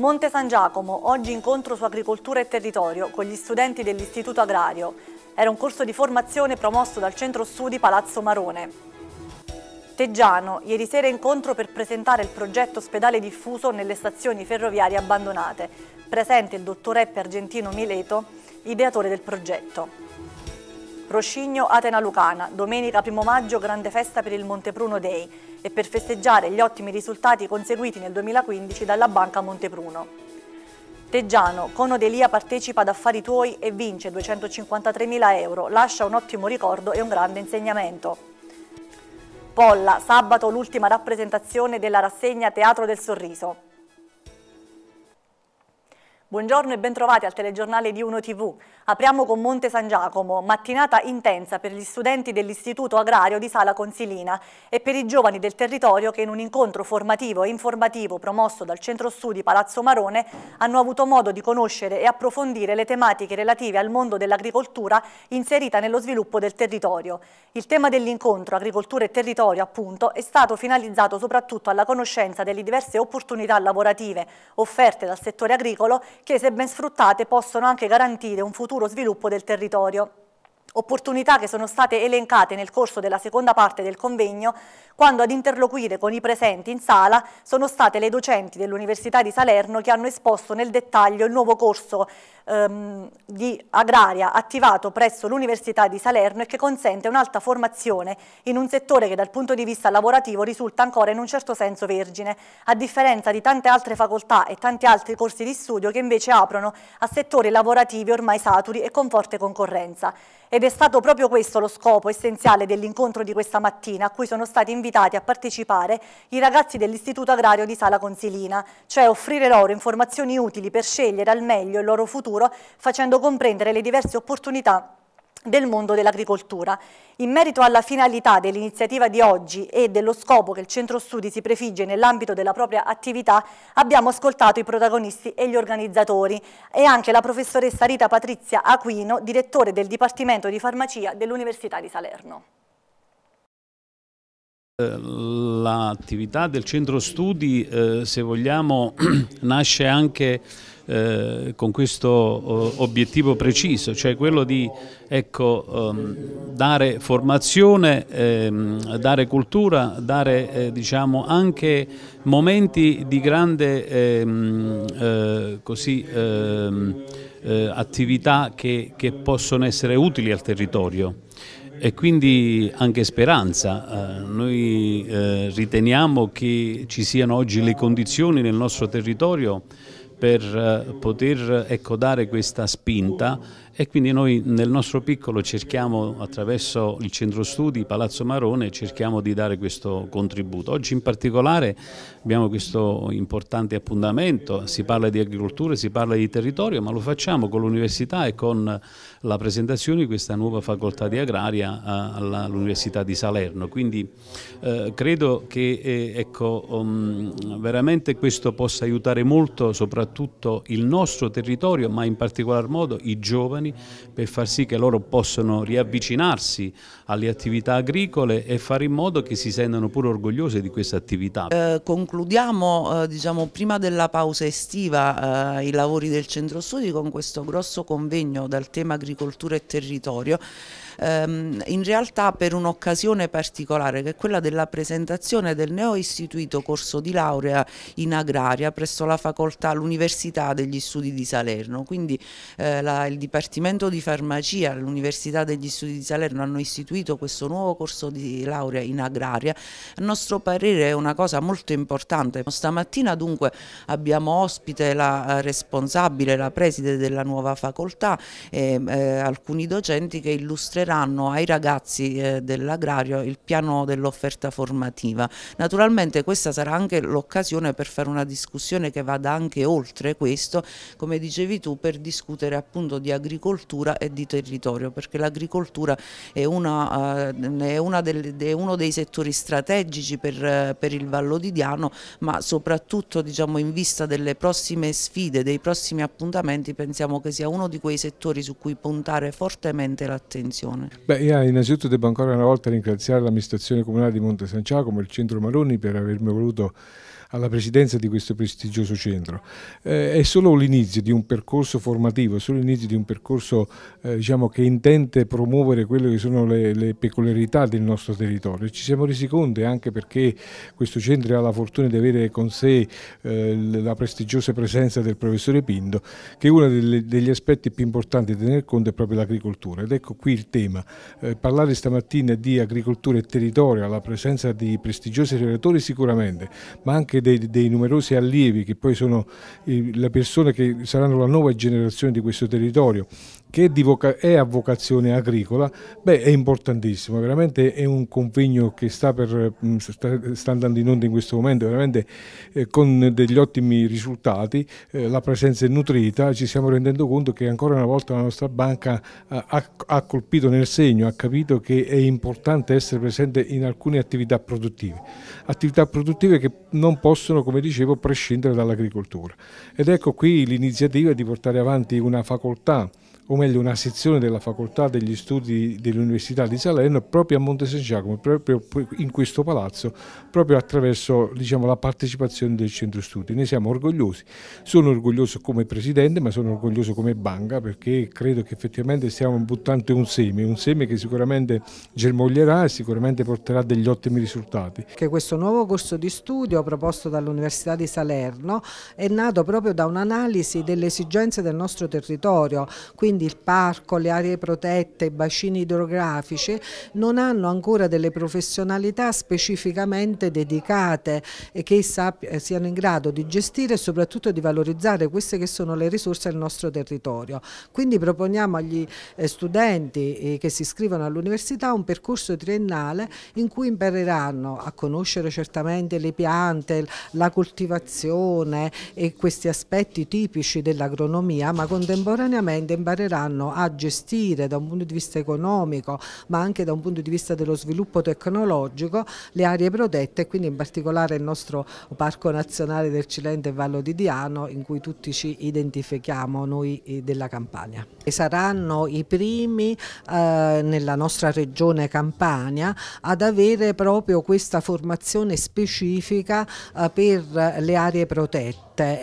Monte San Giacomo, oggi incontro su agricoltura e territorio con gli studenti dell'Istituto Agrario. Era un corso di formazione promosso dal Centro Studi Palazzo Marone. Teggiano, ieri sera incontro per presentare il progetto ospedale diffuso nelle stazioni ferroviarie abbandonate. Presente il dottor Eppe Argentino Mileto, ideatore del progetto. Roscigno Atena Lucana, domenica 1 maggio grande festa per il Montepruno Day e per festeggiare gli ottimi risultati conseguiti nel 2015 dalla Banca Montepruno. Teggiano, Cono Delia partecipa ad Affari Tuoi e vince 253.000 euro, lascia un ottimo ricordo e un grande insegnamento. Polla, sabato l'ultima rappresentazione della rassegna Teatro del Sorriso. Buongiorno e bentrovati al telegiornale di Uno TV. Apriamo con Monte San Giacomo, mattinata intensa per gli studenti dell'Istituto Agrario di Sala Consilina e per i giovani del territorio che in un incontro formativo e informativo promosso dal Centro Studi Palazzo Marone hanno avuto modo di conoscere e approfondire le tematiche relative al mondo dell'agricoltura inserita nello sviluppo del territorio. Il tema dell'incontro Agricoltura e Territorio, appunto, è stato finalizzato soprattutto alla conoscenza delle diverse opportunità lavorative offerte dal settore agricolo che se ben sfruttate possono anche garantire un futuro sviluppo del territorio opportunità che sono state elencate nel corso della seconda parte del convegno, quando ad interloquire con i presenti in sala sono state le docenti dell'Università di Salerno che hanno esposto nel dettaglio il nuovo corso ehm, di agraria attivato presso l'Università di Salerno e che consente un'alta formazione in un settore che dal punto di vista lavorativo risulta ancora in un certo senso vergine, a differenza di tante altre facoltà e tanti altri corsi di studio che invece aprono a settori lavorativi ormai saturi e con forte concorrenza. Ed è stato proprio questo lo scopo essenziale dell'incontro di questa mattina a cui sono stati invitati a partecipare i ragazzi dell'Istituto Agrario di Sala Consilina, cioè offrire loro informazioni utili per scegliere al meglio il loro futuro futuro, facendo comprendere le diverse opportunità del mondo dell'agricoltura. In merito alla finalità dell'iniziativa di oggi e dello scopo che il Centro Studi si prefigge nell'ambito della propria attività, abbiamo ascoltato i protagonisti e gli organizzatori e anche la professoressa Rita Patrizia Aquino, direttore del Dipartimento di Farmacia dell'Università di Salerno. Eh, l'attività del Centro Studi, eh, se vogliamo, nasce anche eh, con questo eh, obiettivo preciso, cioè quello di ecco, ehm, dare formazione, ehm, dare cultura, dare eh, diciamo anche momenti di grande ehm, così, attività che, che possono essere utili al territorio e quindi anche speranza. noi riteniamo che ci siano oggi le condizioni nel nostro territorio per eh, poter eh, ecco, dare questa spinta e quindi noi nel nostro piccolo cerchiamo attraverso il centro studi Palazzo Marone cerchiamo di dare questo contributo. Oggi in particolare abbiamo questo importante appuntamento, si parla di agricoltura, si parla di territorio ma lo facciamo con l'università e con la presentazione di questa nuova facoltà di agraria eh, all'Università di Salerno. Quindi eh, credo che eh, ecco, um, veramente questo possa aiutare molto soprattutto il nostro territorio, ma in particolar modo i giovani per far sì che loro possano riavvicinarsi alle attività agricole e fare in modo che si sentano pure orgogliose di questa attività. Eh, concludiamo eh, diciamo, prima della pausa estiva eh, i lavori del centro studi con questo grosso convegno dal tema agricolo agricoltura e territorio ehm, in realtà per un'occasione particolare che è quella della presentazione del neo istituito corso di laurea in agraria presso la facoltà, l'Università degli Studi di Salerno, quindi eh, la, il Dipartimento di Farmacia, l'Università degli Studi di Salerno hanno istituito questo nuovo corso di laurea in agraria, a nostro parere è una cosa molto importante. Stamattina dunque abbiamo ospite la eh, responsabile, la preside della nuova facoltà e ehm, eh, alcuni docenti che illustreranno presenteranno ai ragazzi eh, dell'agrario il piano dell'offerta formativa. Naturalmente questa sarà anche l'occasione per fare una discussione che vada anche oltre questo, come dicevi tu, per discutere appunto di agricoltura e di territorio, perché l'agricoltura è, una, eh, è, delle, è, uno dei settori strategici per, eh, per il Vallo di Diano, ma soprattutto diciamo, in vista delle prossime sfide, dei prossimi appuntamenti, pensiamo che sia uno di quei settori su cui puntare fortemente l'attenzione persone. Beh, io innanzitutto devo ancora una volta ringraziare l'amministrazione comunale di Monte San Giacomo e il centro Maroni per avermi voluto alla presidenza di questo prestigioso centro. Eh, è solo l'inizio di un percorso formativo, è solo l'inizio di un percorso eh, diciamo, che intende promuovere quelle che sono le, le, peculiarità del nostro territorio. Ci siamo resi conto anche perché questo centro ha la fortuna di avere con sé eh, la prestigiosa presenza del professore Pindo, che uno delle, degli aspetti più importanti da tener conto è proprio l'agricoltura. Ed ecco qui il tema. Eh, parlare stamattina di agricoltura e territorio, alla presenza di prestigiosi relatori sicuramente, ma anche anche dei, dei numerosi allievi che poi sono eh, la persona che saranno la nuova generazione di questo territorio che è, a vocazione agricola, beh, è importantissimo, veramente è un convegno che sta, per, mm, sta andando in onda in questo momento, veramente eh, con degli ottimi risultati, eh, la presenza è nutrita, ci stiamo rendendo conto che ancora una volta la nostra banca eh, ha, ha, colpito nel segno, ha capito che è importante essere presente in alcune attività produttive, attività produttive che non possono, come dicevo, prescindere dall'agricoltura. Ed ecco qui l'iniziativa di portare avanti una facoltà o meglio una sezione della facoltà degli studi dell'Università di Salerno proprio a Monte San Giacomo, proprio in questo palazzo, proprio attraverso diciamo, la partecipazione del centro studi. Ne siamo orgogliosi, sono orgoglioso come presidente ma sono orgoglioso come banca perché credo che effettivamente stiamo buttando un seme, un seme che sicuramente germoglierà e sicuramente porterà degli ottimi risultati. Che questo nuovo corso di studio proposto dall'Università di Salerno è nato proprio da un'analisi delle esigenze del nostro territorio, quindi quindi il parco, le aree protette, i bacini idrografici, non hanno ancora delle professionalità specificamente dedicate e che eh, siano in grado di gestire e soprattutto di valorizzare queste che sono le risorse del nostro territorio. Quindi proponiamo agli eh, studenti eh, che si iscrivono all'università un percorso triennale in cui impareranno a conoscere certamente le piante, la coltivazione e questi aspetti tipici dell'agronomia, ma contemporaneamente impareranno cominceranno a gestire da un punto di vista economico ma anche da un punto di vista dello sviluppo tecnologico le aree protette e quindi in particolare il nostro Parco Nazionale del Cilento e Vallo di Diano in cui tutti ci identifichiamo noi eh, della Campania. E saranno i primi eh, nella nostra regione Campania ad avere proprio questa formazione specifica eh, per le aree protette.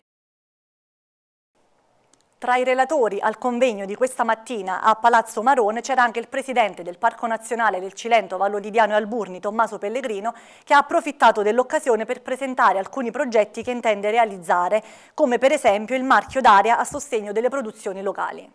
Tra i relatori al convegno di questa mattina a Palazzo Marone c'era anche il presidente del Parco Nazionale del Cilento Vallodidiano e Alburni, Tommaso Pellegrino, che ha approfittato dell'occasione per presentare alcuni progetti che intende realizzare, come per esempio il marchio d'aria a sostegno delle produzioni locali.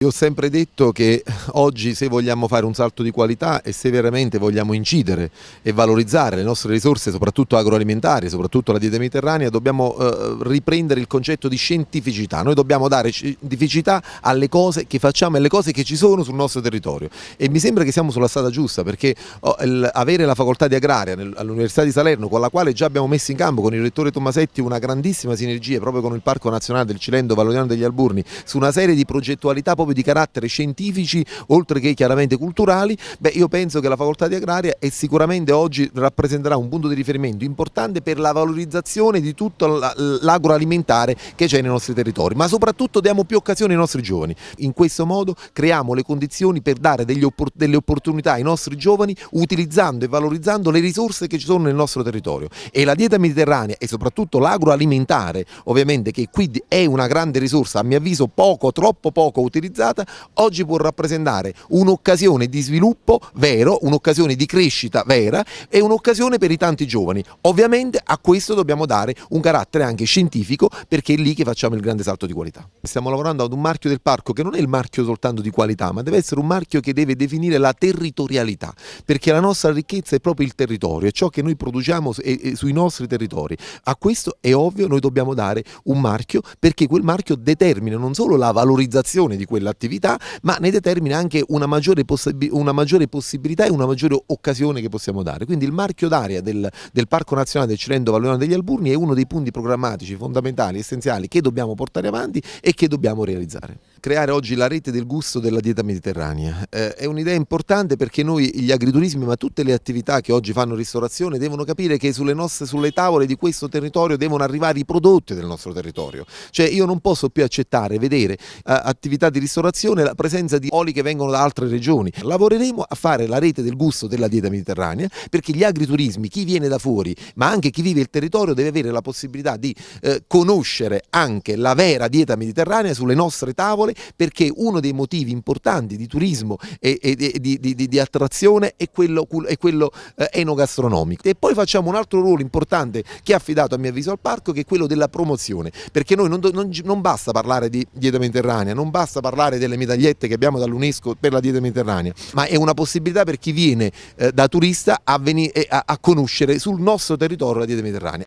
Io ho sempre detto che oggi se vogliamo fare un salto di qualità e se veramente vogliamo incidere e valorizzare le nostre risorse, soprattutto agroalimentari, soprattutto la dieta mediterranea, dobbiamo eh, riprendere il concetto di scientificità. Noi dobbiamo dare scientificità alle cose che facciamo e alle cose che ci sono sul nostro territorio. E mi sembra che siamo sulla strada giusta perché oh, il, avere la facoltà di agraria all'Università di Salerno, con la quale già abbiamo messo in campo con il rettore Tommasetti una grandissima sinergia proprio con il Parco Nazionale del Cilento Valoniano degli Alburni, su una serie di progettualità proprio di carattere scientifici oltre che chiaramente culturali, beh io penso che la facoltà di agraria è sicuramente oggi rappresenterà un punto di riferimento importante per la valorizzazione di tutto l'agroalimentare che c'è nei nostri territori, ma soprattutto diamo più occasioni ai nostri giovani. In questo modo creiamo le condizioni per dare oppor delle opportunità ai nostri giovani utilizzando e valorizzando le risorse che ci sono nel nostro territorio e la dieta mediterranea e soprattutto l'agroalimentare ovviamente che qui è una grande risorsa a mio avviso poco, troppo poco utilizzata decentralizzata oggi può rappresentare un'occasione di sviluppo vero, un'occasione di crescita vera e un'occasione per i tanti giovani. Ovviamente a questo dobbiamo dare un carattere anche scientifico perché è lì che facciamo il grande salto di qualità. Stiamo lavorando ad un marchio del parco che non è il marchio soltanto di qualità, ma deve essere un marchio che deve definire la territorialità, perché la nostra ricchezza è proprio il territorio, è ciò che noi produciamo sui nostri territori. A questo è ovvio noi dobbiamo dare un marchio perché quel marchio determina non solo la valorizzazione di quella dell'attività, ma ne determina anche una maggiore, possib- una maggiore, possibilità e una maggiore occasione che possiamo dare. Quindi il marchio d'aria del, del Parco Nazionale del Cilento Vallone degli Alburni è uno dei punti programmatici fondamentali, essenziali che dobbiamo portare avanti e che dobbiamo realizzare creare oggi la rete del gusto della dieta mediterranea. Eh, è un'idea importante perché noi, gli agriturismi, ma tutte le attività che oggi fanno ristorazione, devono capire che sulle, nostre, sulle tavole di questo territorio devono arrivare i prodotti del nostro territorio. Cioè io non posso più accettare, vedere eh, attività di ristorazione, la presenza di oli che vengono da altre regioni. Lavoreremo a fare la rete del gusto della dieta mediterranea perché gli agriturismi, chi viene da fuori, ma anche chi vive il territorio, deve avere la possibilità di eh, conoscere anche la vera dieta mediterranea sulle nostre tavole perché uno dei motivi importanti di turismo e, e di, di, di, di, attrazione è quello, è quello eh, enogastronomico. E poi facciamo un altro ruolo importante che è affidato a mio avviso al parco che è quello della promozione, perché noi non, non, non basta parlare di dieta mediterranea, non basta parlare delle medagliette che abbiamo dall'UNESCO per la dieta mediterranea, ma è una possibilità per chi viene eh, da turista a, a, a conoscere sul nostro territorio la dieta mediterranea.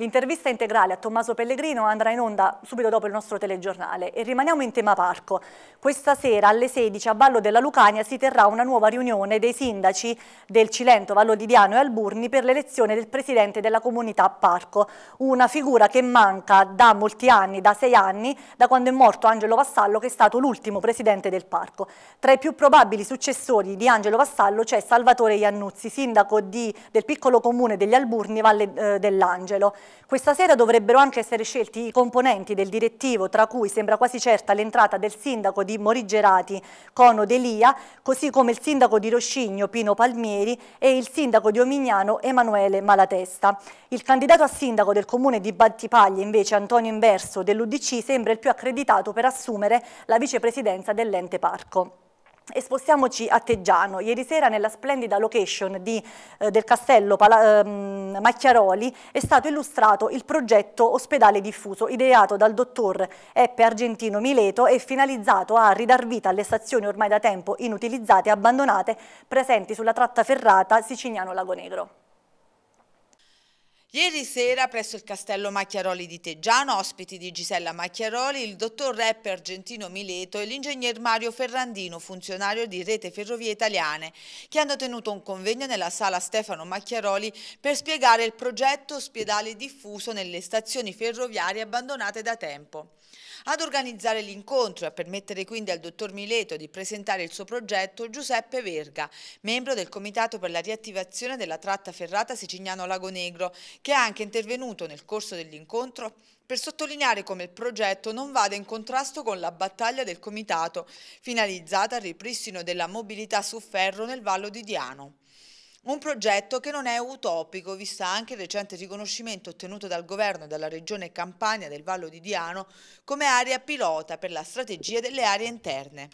L'intervista integrale a Tommaso Pellegrino andrà in onda subito dopo il nostro telegiornale e rimaniamo in tema parco. Questa sera alle 16 a Vallo della Lucania si terrà una nuova riunione dei sindaci del Cilento, Vallo di Diano e Alburni per l'elezione del presidente della comunità parco, una figura che manca da molti anni, da sei anni, da quando è morto Angelo Vassallo che è stato l'ultimo presidente del parco. Tra i più probabili successori di Angelo Vassallo c'è Salvatore Iannuzzi, sindaco di, del piccolo comune degli Alburni, Valle eh, dell'Angelo. Questa sera dovrebbero anche essere scelti i componenti del direttivo, tra cui sembra quasi certa l'entrata del sindaco di Morigerati, Cono Delia, così come il sindaco di Roscigno, Pino Palmieri, e il sindaco di Omignano, Emanuele Malatesta. Il candidato a sindaco del comune di Battipaglia, invece, Antonio Inverso, dell'Udc, sembra il più accreditato per assumere la vicepresidenza dell'ente parco. E spostiamoci a Teggiano. Ieri sera nella splendida location di, eh, del castello Pala, eh, Macchiaroli è stato illustrato il progetto Ospedale Diffuso, ideato dal dottor Eppe Argentino Mileto e finalizzato a ridar vita alle stazioni ormai da tempo inutilizzate e abbandonate presenti sulla tratta ferrata siciliano-Lago Negro. Ieri sera presso il castello Macchiaroli di Teggiano, ospiti di Gisella Macchiaroli, il dottor rapper Gentino Mileto e l'ingegner Mario Ferrandino, funzionario di Rete Ferrovie Italiane, che hanno tenuto un convegno nella sala Stefano Macchiaroli per spiegare il progetto ospedale diffuso nelle stazioni ferroviarie abbandonate da tempo. Ad organizzare l'incontro e a permettere quindi al dottor Mileto di presentare il suo progetto Giuseppe Verga, membro del Comitato per la riattivazione della tratta ferrata Sicignano-Lago Negro, che è anche intervenuto nel corso dell'incontro per sottolineare come il progetto non vada in contrasto con la battaglia del Comitato, finalizzata al ripristino della mobilità su ferro nel Vallo di Diano. Un progetto che non è utopico, vista anche il recente riconoscimento ottenuto dal governo della regione Campania del Vallo di Diano come area pilota per la strategia delle aree interne.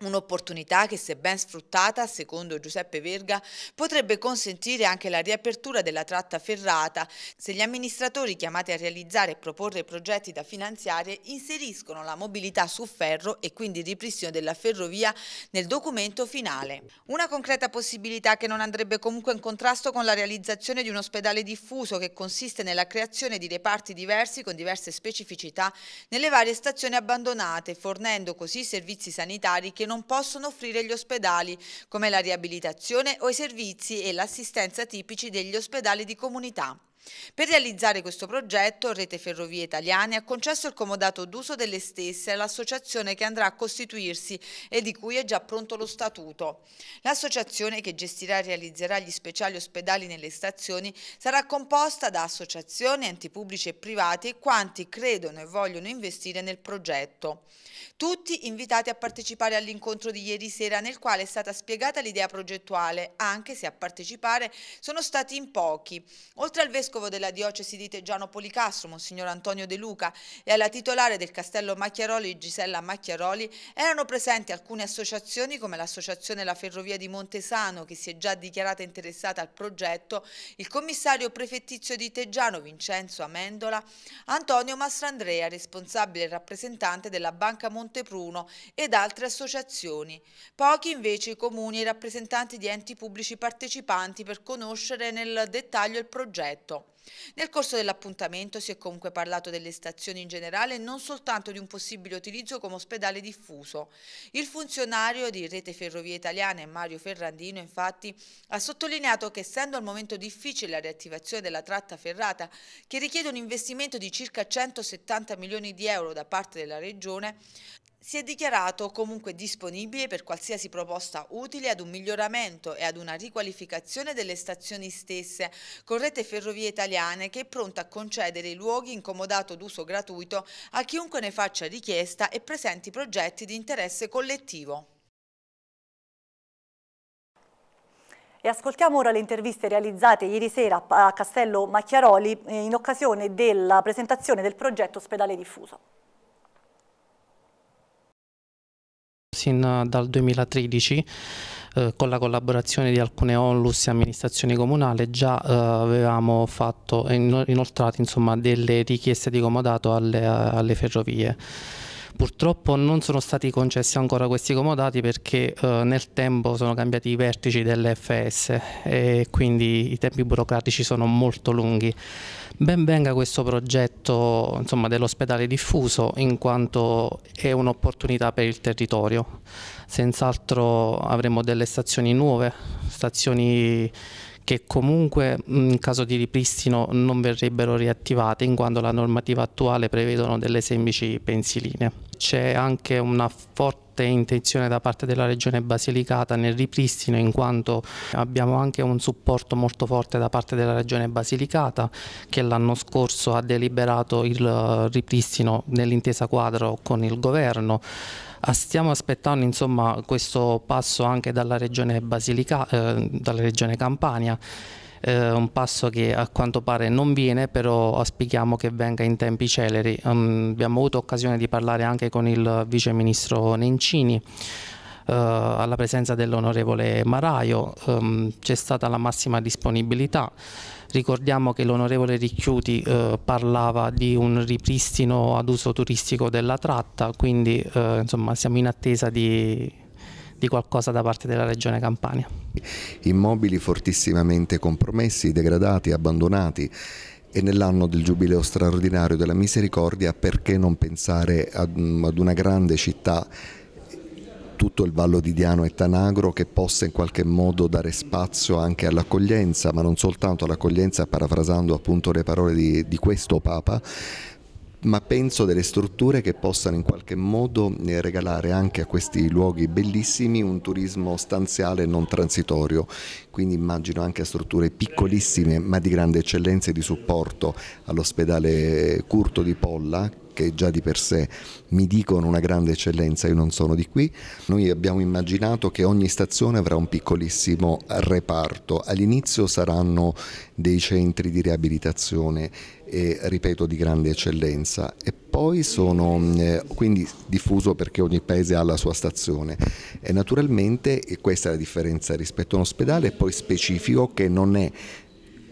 Un'opportunità che, se ben sfruttata, secondo Giuseppe Verga, potrebbe consentire anche la riapertura della tratta ferrata se gli amministratori chiamati a realizzare e proporre progetti da finanziare inseriscono la mobilità su ferro e quindi il ripristino della ferrovia nel documento finale. Una concreta possibilità che non andrebbe comunque in contrasto con la realizzazione di un ospedale diffuso che consiste nella creazione di reparti diversi con diverse specificità nelle varie stazioni abbandonate, fornendo così servizi sanitari che non possono offrire gli ospedali, come la riabilitazione o i servizi e l'assistenza tipici degli ospedali di comunità. Per realizzare questo progetto, Rete Ferrovie Italiane ha concesso il comodato d'uso delle stesse all'associazione che andrà a costituirsi e di cui è già pronto lo statuto. L'associazione che gestirà e realizzerà gli speciali ospedali nelle stazioni sarà composta da associazioni, enti pubblici e privati e quanti credono e vogliono investire nel progetto. Tutti invitati a partecipare all'incontro di ieri sera nel quale è stata spiegata l'idea progettuale, anche se a partecipare sono stati in pochi. Oltre al Vescovo vescovo della diocesi di Teggiano Policastro, Monsignor Antonio De Luca, e alla titolare del castello Macchiaroli, Gisella Macchiaroli, erano presenti alcune associazioni come l'associazione La Ferrovia di Montesano, che si è già dichiarata interessata al progetto, il commissario prefettizio di Teggiano, Vincenzo Amendola, Antonio Mastrandrea, responsabile e rappresentante della Banca Montepruno ed altre associazioni. Pochi invece i comuni e i rappresentanti di enti pubblici partecipanti per conoscere nel dettaglio il progetto. Nel corso dell'appuntamento si è comunque parlato delle stazioni in generale e non soltanto di un possibile utilizzo come ospedale diffuso. Il funzionario di Rete Ferrovie Italiane Mario Ferrandino infatti ha sottolineato che essendo al momento difficile la riattivazione della tratta ferrata che richiede un investimento di circa 170 milioni di euro da parte della Regione, si è dichiarato comunque disponibile per qualsiasi proposta utile ad un miglioramento e ad una riqualificazione delle stazioni stesse, con rete ferrovie italiane che è pronta a concedere i luoghi incomodato d'uso gratuito a chiunque ne faccia richiesta e presenti progetti di interesse collettivo. E ascoltiamo ora le interviste realizzate ieri sera a Castello Macchiaroli eh, in occasione della presentazione del progetto Ospedale Diffuso. sin eh, dal 2013 eh, con la collaborazione di alcune onlus e amministrazioni comunali già eh, avevamo fatto eh, inoltrato insomma, delle richieste di comodato alle, alle ferrovie. Purtroppo non sono stati concessi ancora questi comodati perché eh, nel tempo sono cambiati i vertici dell'FS e quindi i tempi burocratici sono molto lunghi. Ben venga questo progetto dell'ospedale diffuso in quanto è un'opportunità per il territorio. Senz'altro avremo delle stazioni nuove, stazioni che comunque mm, in caso di ripristino non verrebbero riattivate in quanto la normativa attuale prevedono delle semplici pensiline. C'è anche una forte intenzione da parte della Regione Basilicata nel ripristino in quanto abbiamo anche un supporto molto forte da parte della Regione Basilicata che l'anno scorso ha deliberato il ripristino nell'intesa quadro con il governo Ah, stiamo aspettando insomma, questo passo anche dalla regione, Basilica, eh, dalla regione Campania, eh, un passo che a quanto pare non viene, però auspichiamo che venga in tempi celeri. Um, abbiamo avuto occasione di parlare anche con il vice ministro Nencini eh, alla presenza dell'onorevole Maraio, um, c'è stata la massima disponibilità. Ricordiamo che l'onorevole Ricchiuti eh, parlava di un ripristino ad uso turistico della tratta, quindi eh, insomma, siamo in attesa di, di qualcosa da parte della Regione Campania. Immobili fortissimamente compromessi, degradati, abbandonati e nell'anno del Giubileo straordinario della Misericordia perché non pensare ad una grande città soprattutto il Vallo di Diano e Tanagro che possa in qualche modo dare spazio anche all'accoglienza, ma non soltanto all'accoglienza, parafrasando appunto le parole di, di questo Papa, ma penso delle strutture che possano in qualche modo eh, regalare anche a questi luoghi bellissimi un turismo stanziale non transitorio, quindi immagino anche strutture piccolissime ma di grande eccellenza e di supporto all'ospedale Curto di Polla che già di per sé mi dicono una grande eccellenza, io non sono di qui. Noi abbiamo immaginato che ogni stazione avrà un piccolissimo reparto. All'inizio saranno dei centri di riabilitazione e, ripeto di grande eccellenza e poi sono eh, quindi diffuso perché ogni paese ha la sua stazione e naturalmente e questa è la differenza rispetto a un ospedale poi specifico che non è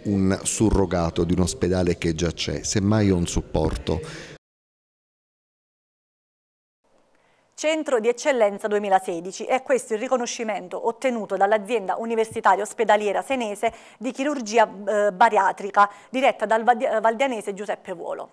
un surrogato di un ospedale che già c'è, semmai è un supporto Centro di Eccellenza 2016. È questo il riconoscimento ottenuto dall'azienda universitaria ospedaliera senese di chirurgia eh, bariatrica diretta dal eh, valdianese Giuseppe Vuolo.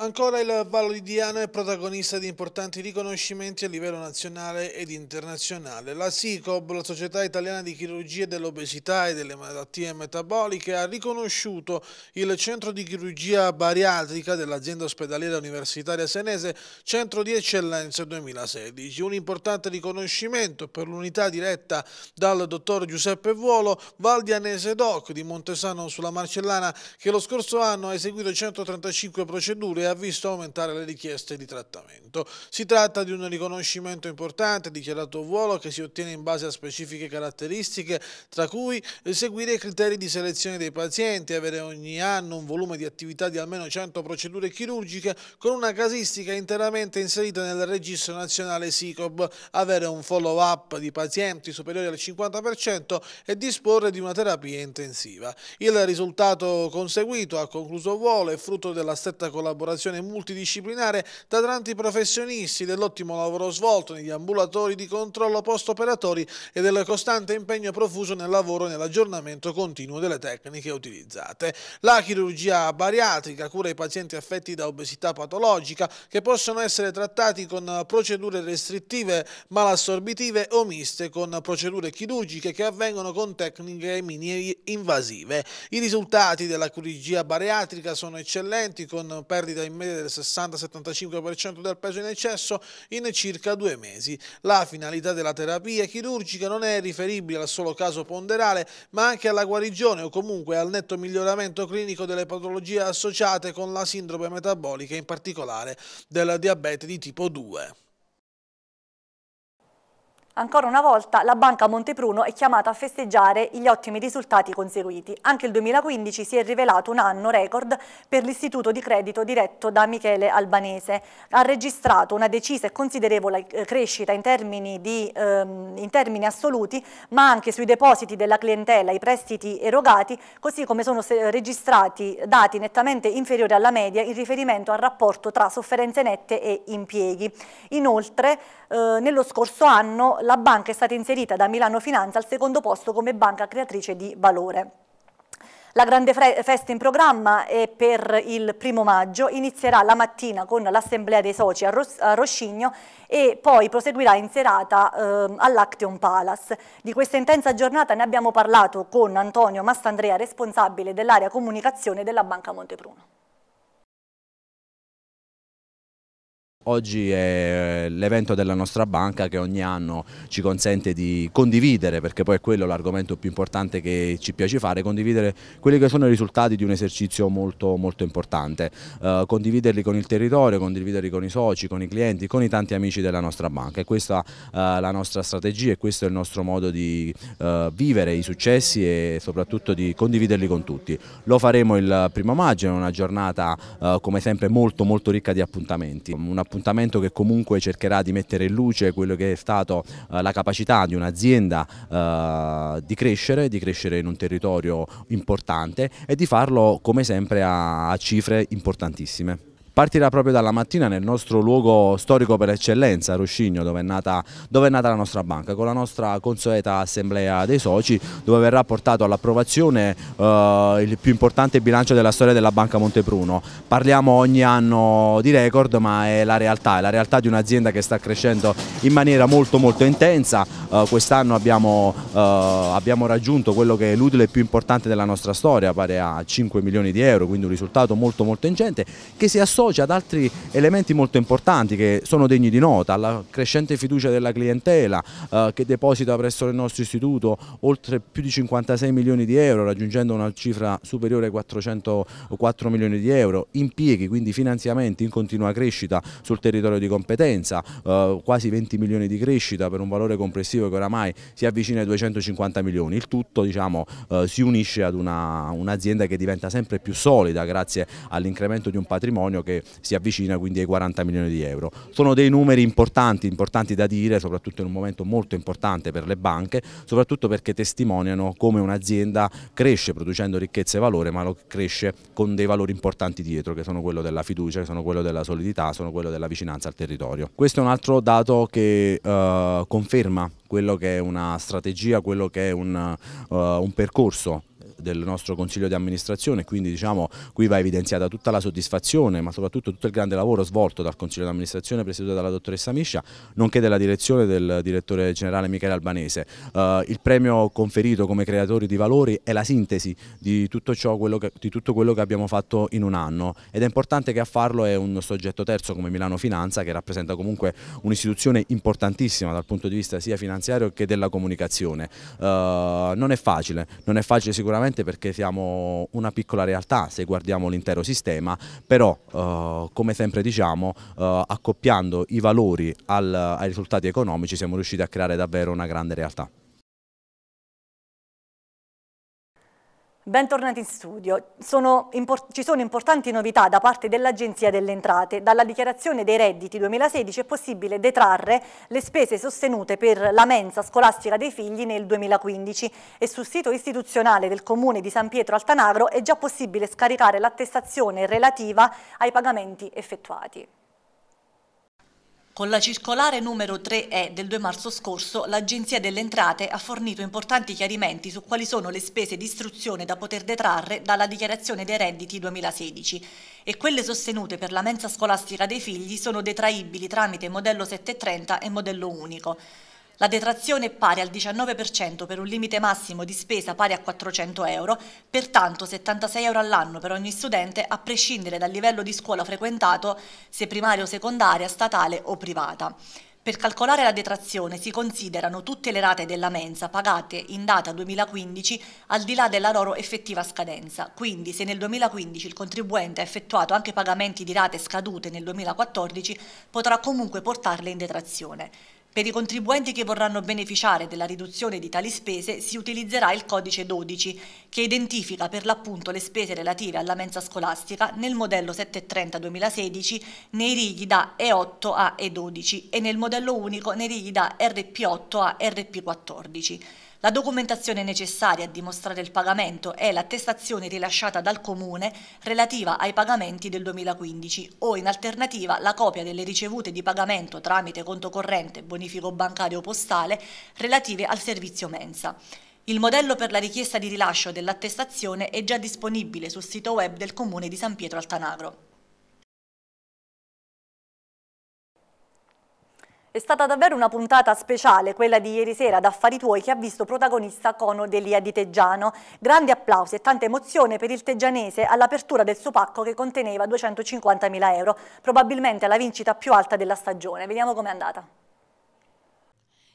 Ancora il ballo di Diana è protagonista di importanti riconoscimenti a livello nazionale ed internazionale. La SICOB, la Società Italiana di Chirurgia dell'Obesità e delle Malattie Metaboliche, ha riconosciuto il Centro di Chirurgia Bariatrica dell'azienda ospedaliera universitaria senese Centro di Eccellenza 2016. Un importante riconoscimento per l'unità diretta dal dottor Giuseppe Vuolo, Valdianese Doc di Montesano sulla Marcellana, che lo scorso anno ha eseguito 135 procedure ha visto aumentare le richieste di trattamento. Si tratta di un riconoscimento importante dichiarato volo che si ottiene in base a specifiche caratteristiche, tra cui seguire i criteri di selezione dei pazienti, avere ogni anno un volume di attività di almeno 100 procedure chirurgiche con una casistica interamente inserita nel registro nazionale SICOB, avere un follow-up di pazienti superiori al 50% e disporre di una terapia intensiva. Il risultato conseguito, ha concluso Volo, è frutto della stretta collaborazione prestazione multidisciplinare da tanti professionisti, dell'ottimo lavoro svolto negli ambulatori di controllo post-operatori e del costante impegno profuso nel lavoro e nell'aggiornamento continuo delle tecniche utilizzate. La chirurgia bariatrica cura i pazienti affetti da obesità patologica che possono essere trattati con procedure restrittive, malassorbitive o miste con procedure chirurgiche che avvengono con tecniche mini invasive. I risultati della chirurgia bariatrica sono eccellenti con perdita in media del 60-75% del peso in eccesso in circa due mesi. La finalità della terapia chirurgica non è riferibile al solo caso ponderale, ma anche alla guarigione o comunque al netto miglioramento clinico delle patologie associate con la sindrome metabolica, in particolare del diabete di tipo 2. Ancora una volta la Banca Montepruno è chiamata a festeggiare gli ottimi risultati conseguiti. Anche il 2015 si è rivelato un anno record per l'istituto di credito diretto da Michele Albanese. Ha registrato una decisa e considerevole eh, crescita in termini, di, ehm, in termini assoluti, ma anche sui depositi della clientela, i prestiti erogati, così come sono registrati dati nettamente inferiori alla media in riferimento al rapporto tra sofferenze nette e impieghi. Inoltre, eh, nello scorso anno la banca è stata inserita da Milano Finanza al secondo posto come banca creatrice di valore. La grande festa in programma è per il primo maggio, inizierà la mattina con l'assemblea dei soci a, Ros a, Roscigno e poi proseguirà in serata eh, all'Action Palace. Di questa intensa giornata ne abbiamo parlato con Antonio Mastandrea, responsabile dell'area comunicazione della Banca Montepruno. Oggi è l'evento della nostra banca che ogni anno ci consente di condividere, perché poi è quello l'argomento più importante che ci piace fare, condividere quelli che sono i risultati di un esercizio molto, molto importante, eh, condividerli con il territorio, condividerli con i soci, con i clienti, con i tanti amici della nostra banca. E questa è eh, la nostra strategia e questo è il nostro modo di eh, vivere i successi e soprattutto di condividerli con tutti. Lo faremo il primo maggio, è una giornata eh, come sempre molto molto ricca di appuntamenti. Un appuntamento appuntamento che comunque cercherà di mettere in luce quello che è stato eh, la capacità di un'azienda eh, di crescere, di crescere in un territorio importante e di farlo come sempre a, a cifre importantissime. Partirà proprio dalla mattina nel nostro luogo storico per eccellenza, Ruscigno, dove è nata, dove è nata la nostra banca, con la nostra consueta assemblea dei soci, dove verrà portato all'approvazione eh, il più importante bilancio della storia della Banca Montepruno. Parliamo ogni anno di record, ma è la realtà, è la realtà di un'azienda che sta crescendo in maniera molto molto intensa. Eh, Quest'anno abbiamo, eh, abbiamo raggiunto quello che è l'utile più importante della nostra storia, pari a 5 milioni di euro, quindi un risultato molto molto ingente che si associa associa ad altri elementi molto importanti che sono degni di nota, alla crescente fiducia della clientela eh, che deposita presso il nostro istituto oltre più di 56 milioni di euro, raggiungendo una cifra superiore ai 404 milioni di euro, impieghi, quindi finanziamenti in continua crescita sul territorio di competenza, eh, quasi 20 milioni di crescita per un valore complessivo che oramai si avvicina ai 250 milioni, il tutto diciamo, eh, si unisce ad un'azienda un che diventa sempre più solida grazie all'incremento di un patrimonio che si avvicina quindi ai 40 milioni di euro. Sono dei numeri importanti, importanti da dire, soprattutto in un momento molto importante per le banche, soprattutto perché testimoniano come un'azienda cresce producendo ricchezza e valore, ma lo cresce con dei valori importanti dietro, che sono quello della fiducia, che sono quello della solidità, sono quello della vicinanza al territorio. Questo è un altro dato che eh, conferma quello che è una strategia, quello che è un, uh, un percorso del nostro consiglio di amministrazione, quindi diciamo qui va evidenziata tutta la soddisfazione ma soprattutto tutto il grande lavoro svolto dal consiglio di amministrazione presieduto dalla dottoressa Miscia, nonché della direzione del direttore generale Michele Albanese. Eh, il premio conferito come creatori di valori è la sintesi di tutto, ciò, quello che, di tutto quello che abbiamo fatto in un anno ed è importante che a farlo è un soggetto terzo come Milano Finanza che rappresenta comunque un'istituzione importantissima dal punto di vista sia finanziario che della comunicazione. Eh, non è facile, non è facile sicuramente sicuramente perché siamo una piccola realtà se guardiamo l'intero sistema, però eh, come sempre diciamo eh, accoppiando i valori al, ai risultati economici siamo riusciti a creare davvero una grande realtà. Bentornati in studio. Sono ci sono importanti novità da parte dell'Agenzia delle Entrate. Dalla dichiarazione dei redditi 2016 è possibile detrarre le spese sostenute per la mensa scolastica dei figli nel 2015 e sul sito istituzionale del Comune di San Pietro Altanagro è già possibile scaricare l'attestazione relativa ai pagamenti effettuati. Con la circolare numero 3E del 2 marzo scorso, l'Agenzia delle Entrate ha fornito importanti chiarimenti su quali sono le spese di istruzione da poter detrarre dalla dichiarazione dei redditi 2016 e quelle sostenute per la mensa scolastica dei figli sono detraibili tramite modello 730 e modello unico. La detrazione è pari al 19% per un limite massimo di spesa pari a 400 euro, pertanto 76 euro all'anno per ogni studente a prescindere dal livello di scuola frequentato, se primaria o secondaria, statale o privata. Per calcolare la detrazione si considerano tutte le rate della mensa pagate in data 2015 al di là della loro effettiva scadenza. Quindi se nel 2015 il contribuente ha effettuato anche pagamenti di rate scadute nel 2014 potrà comunque portarle in detrazione. Per i contribuenti che vorranno beneficiare della riduzione di tali spese si utilizzerà il codice 12 che identifica per l'appunto le spese relative alla mensa scolastica nel modello 730 2016 nei righi da E8 a E12 e nel modello unico nei righi da RP8 a RP14. La documentazione necessaria a dimostrare il pagamento è l'attestazione rilasciata dal Comune relativa ai pagamenti del 2015 o in alternativa la copia delle ricevute di pagamento tramite conto corrente, bonifico bancario o postale relative al servizio mensa. Il modello per la richiesta di rilascio dell'attestazione è già disponibile sul sito web del Comune di San Pietro Altanagro. È stata davvero una puntata speciale, quella di ieri sera ad Affari Tuoi, che ha visto protagonista Cono Delia di Teggiano. Grandi applausi e tanta emozione per il teggianese all'apertura del suo pacco che conteneva 250.000 euro, probabilmente la vincita più alta della stagione. Vediamo com'è andata.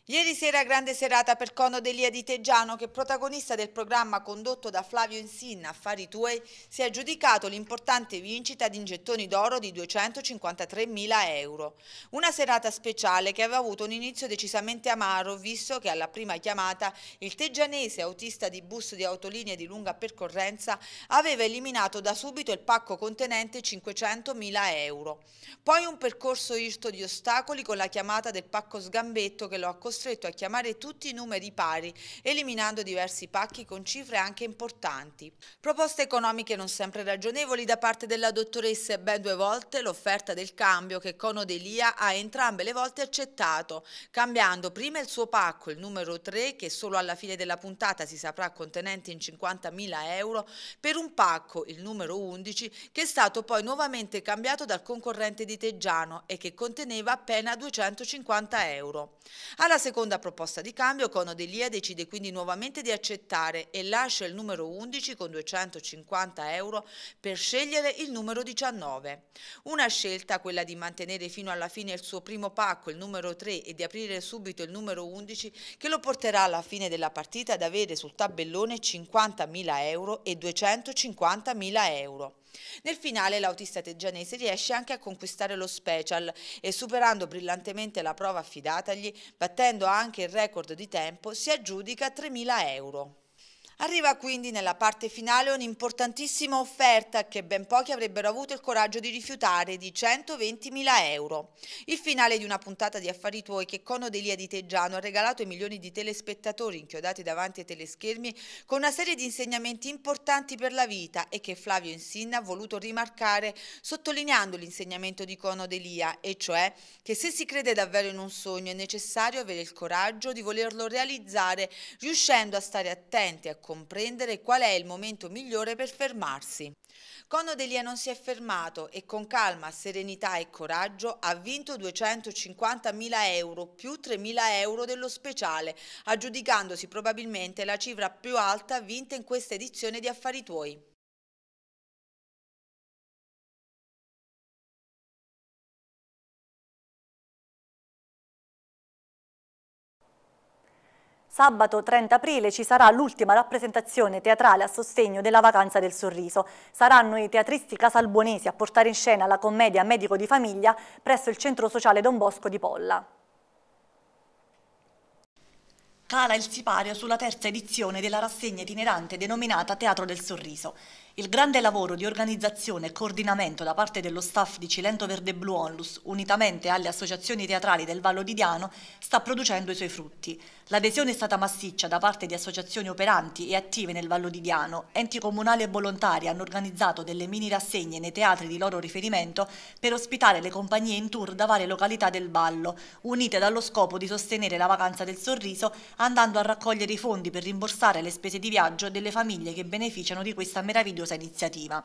Ieri sera grande serata per Cono Delia di Teggiano che protagonista del programma condotto da Flavio Insinna Affari Tuoi si è aggiudicato l'importante vincita di ingettoni d'oro di 253.000 euro. Una serata speciale che aveva avuto un inizio decisamente amaro visto che alla prima chiamata il teggianese autista di bus di autolinee di lunga percorrenza aveva eliminato da subito il pacco contenente 500.000 euro. Poi un percorso irto di ostacoli con la chiamata del pacco sgambetto che lo ha costruito costretto a chiamare tutti i numeri pari, eliminando diversi pacchi con cifre anche importanti. Proposte economiche non sempre ragionevoli da parte della dottoressa ben due volte l'offerta del cambio che Cono Delia ha entrambe le volte accettato, cambiando prima il suo pacco, il numero 3, che solo alla fine della puntata si saprà contenente in 50.000 euro, per un pacco, il numero 11, che è stato poi nuovamente cambiato dal concorrente di Teggiano e che conteneva appena 250 euro. Alla seconda proposta di cambio, Cono Delia decide quindi nuovamente di accettare e lascia il numero 11 con 250 euro per scegliere il numero 19. Una scelta, quella di mantenere fino alla fine il suo primo pacco, il numero 3, e di aprire subito il numero 11, che lo porterà alla fine della partita ad avere sul tabellone 50.000 euro e 250.000 euro. Nel finale l'autista teggianese riesce anche a conquistare lo special e superando brillantemente la prova affidatagli, battendo anche il record di tempo, si aggiudica 3.000 euro. Arriva quindi nella parte finale un'importantissima offerta che ben pochi avrebbero avuto il coraggio di rifiutare di 120.000 euro. Il finale di una puntata di Affari Tuoi che Cono Delia di Teggiano ha regalato ai milioni di telespettatori inchiodati davanti ai teleschermi con una serie di insegnamenti importanti per la vita e che Flavio Insinna ha voluto rimarcare sottolineando l'insegnamento di Cono Delia e cioè che se si crede davvero in un sogno è necessario avere il coraggio di volerlo realizzare riuscendo a stare attenti a comprendere qual è il momento migliore per fermarsi. Quando Delia non si è fermato e con calma, serenità e coraggio ha vinto 250.000 euro più 3.000 euro dello speciale, aggiudicandosi probabilmente la cifra più alta vinta in questa edizione di Affari Tuoi. Sabato 30 aprile ci sarà l'ultima rappresentazione teatrale a sostegno della vacanza del sorriso. Saranno i teatristi casalbonesi a portare in scena la commedia Medico di famiglia presso il centro sociale Don Bosco di Polla. Cala il sipario sulla terza edizione della rassegna itinerante denominata Teatro del Sorriso. Il grande lavoro di organizzazione e coordinamento da parte dello staff di Cilento Verde Blu Onlus, unitamente alle associazioni teatrali del Vallo di Diano, sta producendo i suoi frutti. L'adesione è stata massiccia da parte di associazioni operanti e attive nel Vallo di Diano. Enti comunali e volontari hanno organizzato delle mini rassegne nei teatri di loro riferimento per ospitare le compagnie in tour da varie località del Vallo, unite dallo scopo di sostenere la vacanza del sorriso andando a raccogliere i fondi per rimborsare le spese di viaggio delle famiglie che beneficiano di questa meravigliosa meravigliosa iniziativa.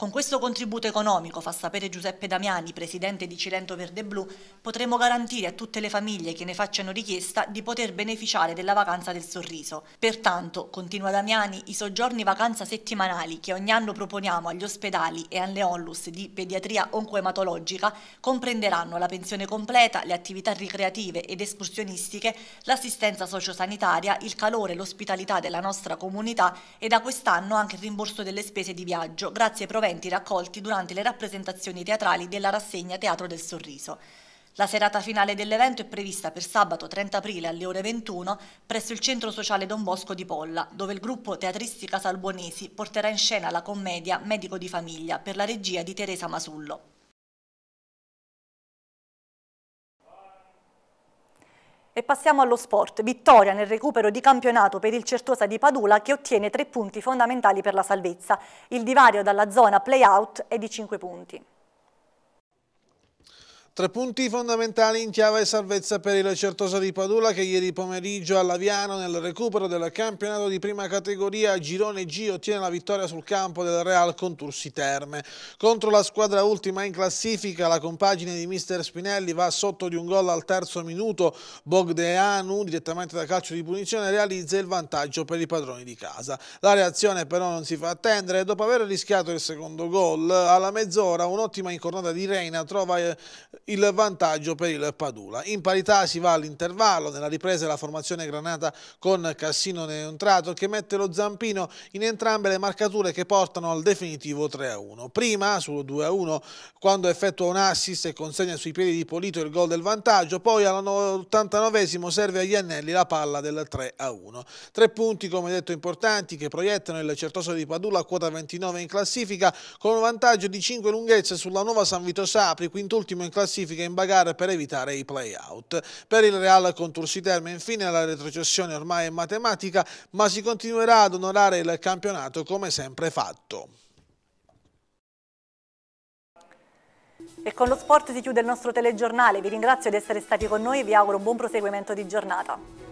Con questo contributo economico, fa sapere Giuseppe Damiani, presidente di Cilento Verde Blu, potremo garantire a tutte le famiglie che ne facciano richiesta di poter beneficiare della vacanza del sorriso. Pertanto, continua Damiani, i soggiorni vacanza settimanali che ogni anno proponiamo agli ospedali e alle onlus di pediatria oncoematologica comprenderanno la pensione completa, le attività ricreative ed escursionistiche, l'assistenza sociosanitaria, il calore e l'ospitalità della nostra comunità e da quest'anno anche il rimborso delle spese di viaggio, grazie ai proventi interventi raccolti durante le rappresentazioni teatrali della rassegna Teatro del Sorriso. La serata finale dell'evento è prevista per sabato 30 aprile alle ore 21 presso il Centro Sociale Don Bosco di Polla, dove il gruppo Teatristica Salbonesi porterà in scena la commedia Medico di Famiglia per la regia di Teresa Masullo. E passiamo allo sport. Vittoria nel recupero di campionato per il Certosa di Padula che ottiene tre punti fondamentali per la salvezza. Il divario dalla zona play-out è di 5 punti. Tre punti fondamentali in chiave e salvezza per il Certosa di Padula che ieri pomeriggio all'Aviano nel recupero del campionato di prima categoria Girone G ottiene la vittoria sul campo del Real Contursi Terme. Contro la squadra ultima in classifica la compagine di mister Spinelli va sotto di un gol al terzo minuto. Bogdeanu direttamente da calcio di punizione realizza il vantaggio per i padroni di casa. La reazione però non si fa attendere dopo aver rischiato il secondo gol alla mezz'ora un'ottima incornata di Reina trova eh, il vantaggio per il Padula. In parità si va all'intervallo, nella ripresa la formazione granata con Cassino Neontrato che mette lo zampino in entrambe le marcature che portano al definitivo 3-1. Prima sul 2-1 quando effettua un assist e consegna sui piedi di Polito il gol del vantaggio, poi all'89 serve agli Annelli la palla del 3-1. Tre punti come detto importanti che proiettano il Certoso di Padula a quota 29 in classifica con un vantaggio di 5 lunghezze sulla nuova San Vito Sapri, quintultimo in classifica classifica in bagarre per evitare i play-out. Per il Real Contursi Terme infine la retrocessione ormai è matematica, ma si continuerà ad onorare il campionato come sempre fatto. E con lo sport si chiude il nostro telegiornale, vi ringrazio di essere stati con noi e vi auguro un buon proseguimento di giornata.